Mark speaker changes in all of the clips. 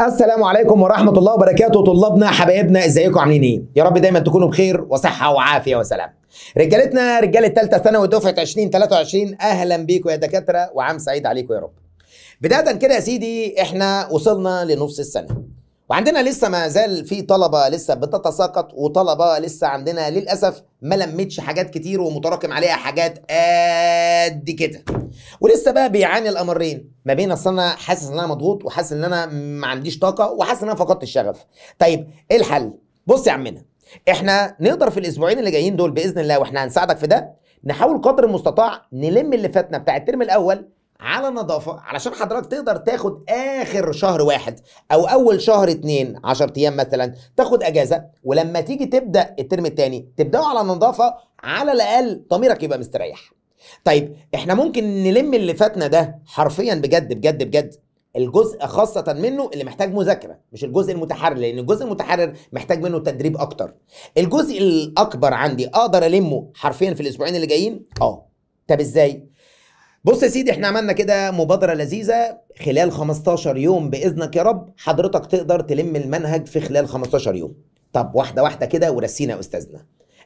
Speaker 1: السلام عليكم ورحمة الله وبركاته طلابنا حبايبنا ازيكم عاملين ايه؟ يا رب دايما تكونوا بخير وصحة وعافية وسلام. رجالتنا رجالة ثالثة ثانوي دفعة 2023 اهلا بيكم يا دكاترة وعام سعيد عليكم يا رب. بداية كده يا سيدي احنا وصلنا لنص السنة. وعندنا لسه ما زال في طلبه لسه بتتساقط وطلبه لسه عندنا للاسف ما لمتش حاجات كتير ومتراكم عليها حاجات قد كده ولسه بقى بيعاني الامرين ما بين اصل انا حاسس ان انا مضغوط وحاسس ان انا ما عنديش طاقه وحاسس ان انا فقدت الشغف طيب ايه الحل بص يا عمنا احنا نقدر في الاسبوعين اللي جايين دول باذن الله واحنا هنساعدك في ده نحاول قدر المستطاع نلم اللي فاتنا بتاع الترم الاول على النظافه علشان حضرتك تقدر تاخد اخر شهر واحد او اول شهر اتنين 10 ايام مثلا تاخد اجازه ولما تيجي تبدا الترم الثاني تبداوا على النظافه على الاقل ضميرك يبقى مستريح. طيب احنا ممكن نلم اللي فاتنا ده حرفيا بجد بجد بجد الجزء خاصة منه اللي محتاج مذاكرة مش الجزء المتحرر لأن الجزء المتحرر محتاج منه تدريب أكتر. الجزء الأكبر عندي أقدر ألمه حرفيا في الأسبوعين اللي جايين؟ أه. طب إزاي؟ بص يا سيدي احنا عملنا كده مبادرة لذيذة خلال 15 يوم بإذنك يا رب حضرتك تقدر تلم المنهج في خلال 15 يوم طب واحدة واحدة كده ورسينا يا أستاذنا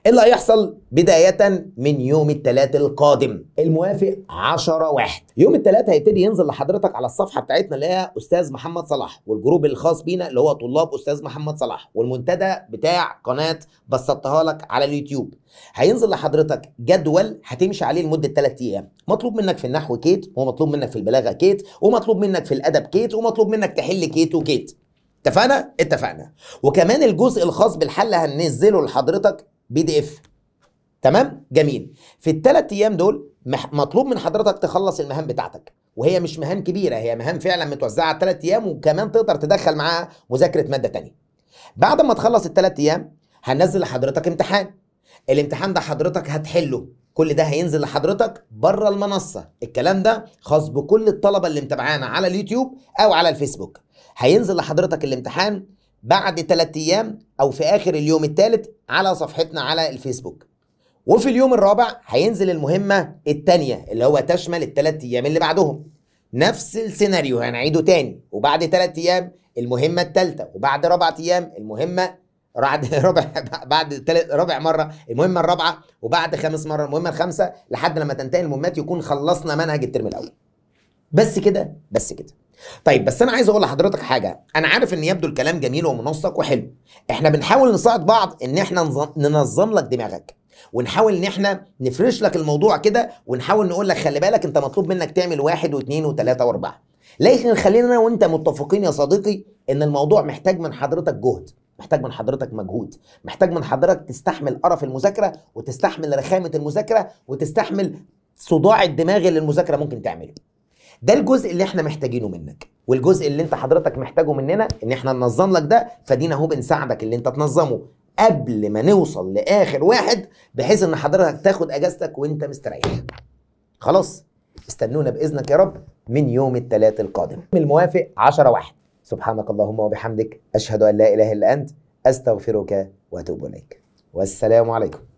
Speaker 1: إيه اللي هيحصل بداية من يوم الثلاث القادم الموافق 10 واحد يوم الثلاث هيبتدي ينزل لحضرتك على الصفحة بتاعتنا اللي هي أستاذ محمد صلاح والجروب الخاص بينا اللي هو طلاب أستاذ محمد صلاح والمنتدى بتاع قناة بسطتها لك على اليوتيوب هينزل لحضرتك جدول هتمشي عليه لمدة ثلاثة أيام مطلوب منك في النحو كيت ومطلوب منك في البلاغة كيت ومطلوب منك في الأدب كيت ومطلوب منك تحل كيت وكيت اتفقنا؟ اتفقنا وكمان الجزء الخاص بالحل هننزله لحضرتك بي دي اف تمام جميل في الثلاث ايام دول مطلوب من حضرتك تخلص المهام بتاعتك وهي مش مهام كبيره هي مهام فعلا متوزعه على ثلاث ايام وكمان تقدر تدخل معاها مذاكره ماده ثانيه بعد ما تخلص الثلاث ايام هنزل لحضرتك امتحان الامتحان ده حضرتك هتحله كل ده هينزل لحضرتك بره المنصه الكلام ده خاص بكل الطلبه اللي متابعانا على اليوتيوب او على الفيسبوك هينزل لحضرتك الامتحان بعد ثلاثة ايام او في اخر اليوم الثالث على صفحتنا على الفيسبوك وفي اليوم الرابع هينزل المهمه الثانيه اللي هو تشمل الثلاث ايام اللي بعدهم نفس السيناريو هنعيده تاني وبعد ثلاث ايام المهمه الثالثه وبعد ربع ايام المهمه بعد ربع بعد ربع مره المهمه الرابعه وبعد خامس مره المهمه الخامسه لحد لما تنتهي المهمات يكون خلصنا منهج الترم الاول بس كده بس كده طيب بس انا عايز اقول لحضرتك حاجه انا عارف ان يبدو الكلام جميل ومنسق وحلو احنا بنحاول نساعد بعض ان احنا ننظم لك دماغك ونحاول ان احنا نفرش لك الموضوع كده ونحاول نقول لك خلي بالك انت مطلوب منك تعمل واحد واثنين وثلاثه واربعه لكن خلينا انا وانت متفقين يا صديقي ان الموضوع محتاج من حضرتك جهد محتاج من حضرتك مجهود محتاج من حضرتك تستحمل قرف المذاكره وتستحمل رخامه المذاكره وتستحمل صداع الدماغ اللي المذاكره ممكن تعمله ده الجزء اللي احنا محتاجينه منك والجزء اللي انت حضرتك محتاجه مننا ان احنا ننظم لك ده فدينا اهو بنساعدك اللي انت تنظمه قبل ما نوصل لاخر واحد بحيث ان حضرتك تاخد اجازتك وانت مستريح خلاص استنونا باذنك يا رب من يوم الثلاث القادم الموافق 10 واحد سبحانك اللهم وبحمدك اشهد ان لا اله الا انت استغفرك واتوب اليك والسلام عليكم